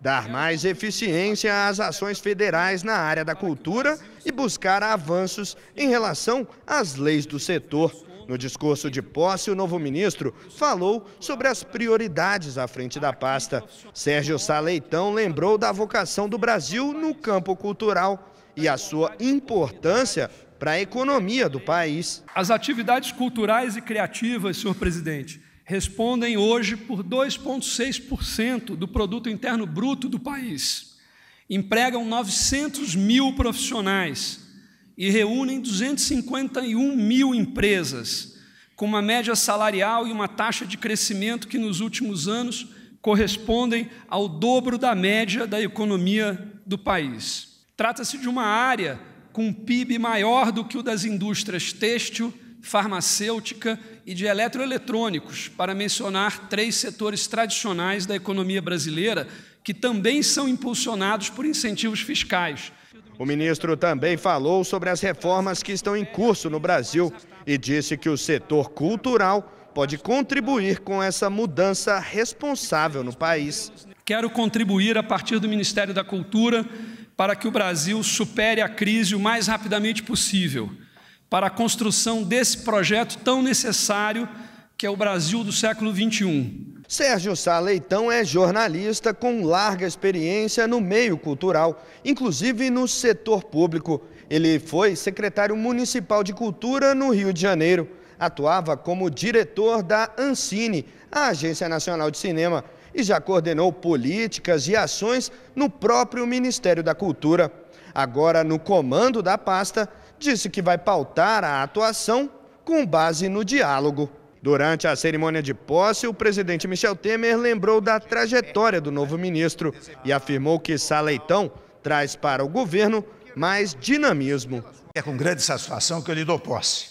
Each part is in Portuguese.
Dar mais eficiência às ações federais na área da cultura e buscar avanços em relação às leis do setor. No discurso de posse, o novo ministro falou sobre as prioridades à frente da pasta. Sérgio Saleitão lembrou da vocação do Brasil no campo cultural e a sua importância para a economia do país. As atividades culturais e criativas, senhor presidente, respondem hoje por 2,6% do produto interno bruto do país, empregam 900 mil profissionais e reúnem 251 mil empresas, com uma média salarial e uma taxa de crescimento que nos últimos anos correspondem ao dobro da média da economia do país. Trata-se de uma área com PIB maior do que o das indústrias têxtil farmacêutica e de eletroeletrônicos, para mencionar três setores tradicionais da economia brasileira que também são impulsionados por incentivos fiscais. O ministro também falou sobre as reformas que estão em curso no Brasil e disse que o setor cultural pode contribuir com essa mudança responsável no país. Quero contribuir a partir do Ministério da Cultura para que o Brasil supere a crise o mais rapidamente possível para a construção desse projeto tão necessário que é o Brasil do século XXI. Sérgio Sá Leitão é jornalista com larga experiência no meio cultural, inclusive no setor público. Ele foi secretário municipal de cultura no Rio de Janeiro. Atuava como diretor da Ancine, a Agência Nacional de Cinema, e já coordenou políticas e ações no próprio Ministério da Cultura. Agora, no comando da pasta, disse que vai pautar a atuação com base no diálogo. Durante a cerimônia de posse, o presidente Michel Temer lembrou da trajetória do novo ministro e afirmou que Saleitão traz para o governo mais dinamismo. É com grande satisfação que eu lhe dou posse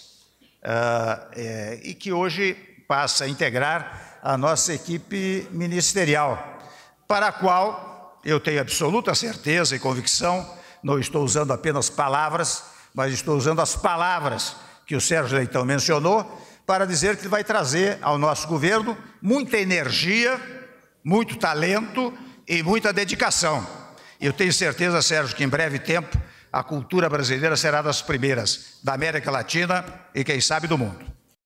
uh, é, e que hoje passa a integrar a nossa equipe ministerial, para a qual eu tenho absoluta certeza e convicção, não estou usando apenas palavras, mas estou usando as palavras que o Sérgio Leitão mencionou para dizer que vai trazer ao nosso governo muita energia, muito talento e muita dedicação. Eu tenho certeza, Sérgio, que em breve tempo a cultura brasileira será das primeiras da América Latina e, quem sabe, do mundo.